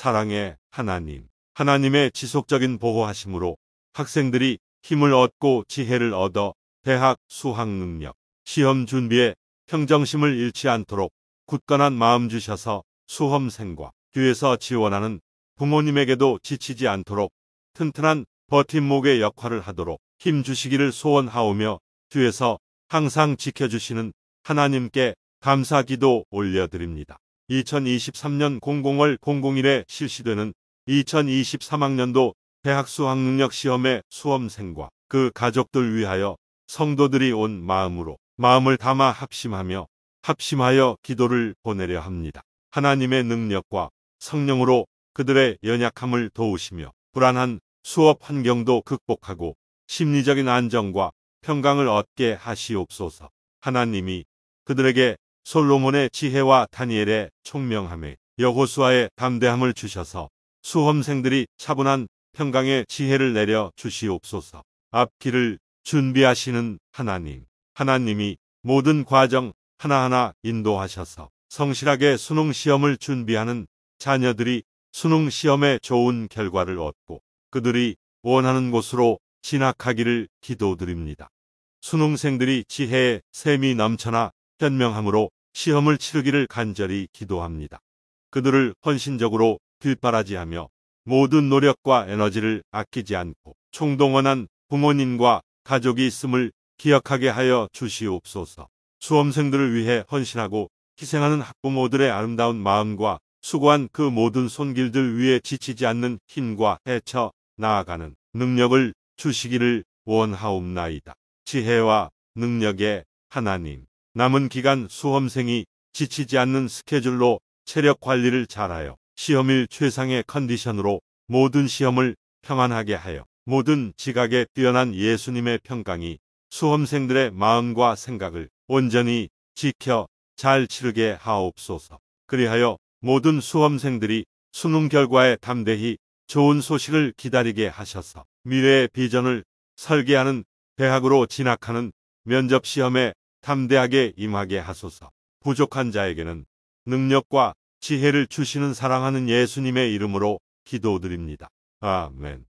사랑의 하나님, 하나님의 지속적인 보호하심으로 학생들이 힘을 얻고 지혜를 얻어 대학 수학 능력, 시험 준비에 평정심을 잃지 않도록 굳건한 마음 주셔서 수험생과 뒤에서 지원하는 부모님에게도 지치지 않도록 튼튼한 버팀목의 역할을 하도록 힘 주시기를 소원하오며 뒤에서 항상 지켜주시는 하나님께 감사 기도 올려드립니다. 2023년 00월 0 0일에 실시되는 2023학년도 대학 수학능력 시험의 수험생과 그 가족들 위하여 성도들이 온 마음으로 마음을 담아 합심하며 합심하여 기도를 보내려 합니다. 하나님의 능력과 성령으로 그들의 연약함을 도우시며 불안한 수업 환경도 극복하고 심리적인 안정과 평강을 얻게 하시옵소서. 하나님이 그들에게 솔로몬의 지혜와 다니엘의 총명함에 여호수아의 담대함을 주셔서 수험생들이 차분한 평강의 지혜를 내려 주시옵소서. 앞길을 준비하시는 하나님, 하나님이 모든 과정 하나하나 인도하셔서 성실하게 수능 시험을 준비하는 자녀들이 수능 시험에 좋은 결과를 얻고 그들이 원하는 곳으로 진학하기를 기도드립니다. 수능생들이 지혜에 셈이 넘쳐나 현명함으로 시험을 치르기를 간절히 기도합니다. 그들을 헌신적으로 뒷바라지하며 모든 노력과 에너지를 아끼지 않고 총동원한 부모님과 가족이 있음을 기억하게 하여 주시옵소서. 수험생들을 위해 헌신하고 희생하는 학부모들의 아름다운 마음과 수고한 그 모든 손길들 위에 지치지 않는 힘과 헤쳐 나아가는 능력을 주시기를 원하옵나이다. 지혜와 능력의 하나님. 남은 기간 수험생이 지치지 않는 스케줄로 체력 관리를 잘하여 시험일 최상의 컨디션으로 모든 시험을 평안하게 하여 모든 지각에 뛰어난 예수님의 평강이 수험생들의 마음과 생각을 온전히 지켜 잘 치르게 하옵소서. 그리하여 모든 수험생들이 수능 결과에 담대히 좋은 소식을 기다리게 하셔서 미래의 비전을 설계하는 대학으로 진학하는 면접 시험에 담대하게 임하게 하소서. 부족한 자에게는 능력과 지혜를 주시는 사랑하는 예수님의 이름으로 기도드립니다. 아멘.